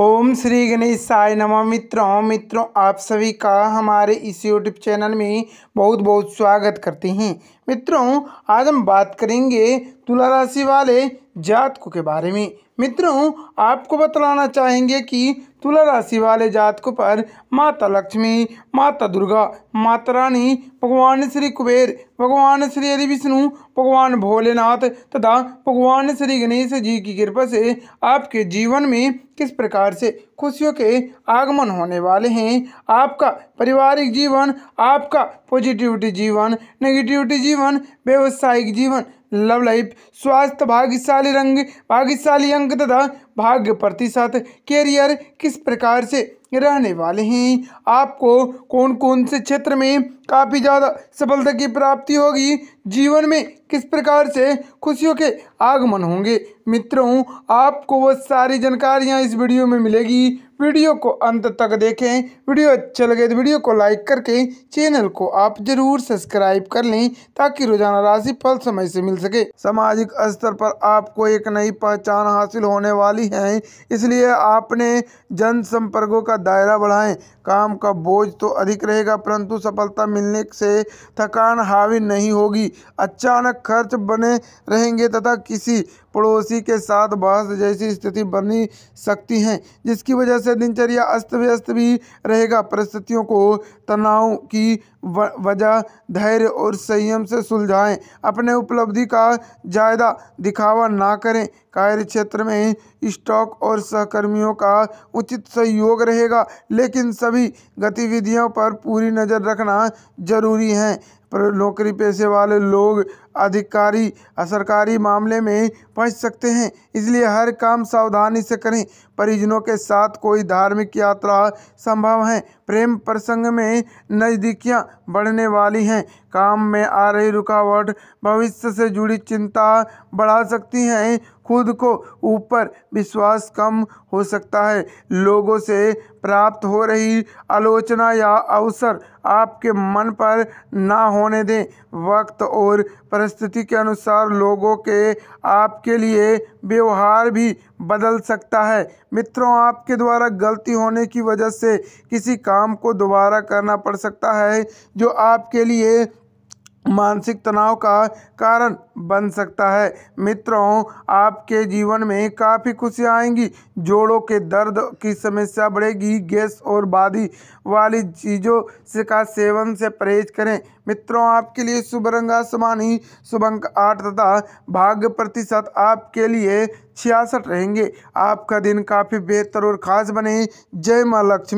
ओम श्री गणेश साय नमः मित्रों मित्रों आप सभी का हमारे इस यूट्यूब चैनल में बहुत बहुत स्वागत करते हैं मित्रों आज हम बात करेंगे तुला राशि वाले जातकों के बारे में मित्रों आपको बतलाना चाहेंगे कि तुला राशि वाले जातकों पर माता लक्ष्मी माता दुर्गा माता रानी भगवान श्री कुबेर भगवान श्री हरि विष्णु भगवान भोलेनाथ तथा भगवान श्री गणेश जी की कृपा से आपके जीवन में किस प्रकार से खुशियों के आगमन होने वाले हैं आपका पारिवारिक जीवन आपका पॉजिटिविटी जीवन नेगेटिविटी जीवन व्यावसायिक जीवन लव लाइफ स्वास्थ्य भाग्यशाली रंग भाग्यशाली अंक तथा भाग्य प्रतिशत कैरियर किस प्रकार से रहने वाले हैं आपको कौन कौन से क्षेत्र में काफ़ी ज़्यादा सफलता की प्राप्ति होगी जीवन में किस प्रकार से खुशियों के आगमन होंगे मित्रों आपको वह सारी जानकारियाँ इस वीडियो में मिलेगी वीडियो को अंत तक देखें वीडियो अच्छा लगे तो वीडियो को लाइक करके चैनल को आप जरूर सब्सक्राइब कर लें ताकि रोजाना राशि फल समय से मिल सके सामाजिक स्तर पर आपको एक नई पहचान हासिल होने वाली है इसलिए आपने जनसंपर्कों का दायरा बढ़ाएं काम का बोझ तो अधिक रहेगा परंतु सफलता मिलने से थकान हावी नहीं होगी अचानक खर्च बने रहेंगे तथा किसी पड़ोसी के साथ बहस जैसी स्थिति बनी सकती है जिसकी वजह से से दिनचर्या अस्त व्यस्त भी रहेगा परिस्थितियों को तनाव की वजह धैर्य और संयम से सुलझाएं अपने उपलब्धि का जायदा दिखावा ना करें कार्य क्षेत्र में स्टॉक और सहकर्मियों का उचित सहयोग रहेगा लेकिन सभी गतिविधियों पर पूरी नज़र रखना जरूरी है नौकरी पेशे वाले लोग अधिकारी असरकारी मामले में फंस सकते हैं इसलिए हर काम सावधानी से करें परिजनों के साथ कोई धार्मिक यात्रा संभव है प्रेम प्रसंग में नज़दीकियां बढ़ने वाली हैं काम में आ रही रुकावट भविष्य से जुड़ी चिंता बढ़ा सकती हैं खुद को ऊपर विश्वास कम हो सकता है लोगों से प्राप्त हो रही आलोचना या अवसर आपके मन पर ना होने दें वक्त और परिस्थिति के अनुसार लोगों के आपके लिए व्यवहार भी बदल सकता है मित्रों आपके द्वारा गलती होने की वजह से किसी काम को दोबारा करना पड़ सकता है जो आपके लिए मानसिक तनाव का कारण बन सकता है मित्रों आपके जीवन में काफ़ी खुशियाँ आएंगी जोड़ों के दर्द की समस्या बढ़ेगी गैस और बादी वाली चीज़ों से का सेवन से परहेज करें मित्रों आपके लिए शुभ रंग आसमानी शुभ अंक आठ तथा भाग्य प्रतिशत आपके लिए छियासठ रहेंगे आपका दिन काफ़ी बेहतर और ख़ास बने जय माँ लक्ष्मी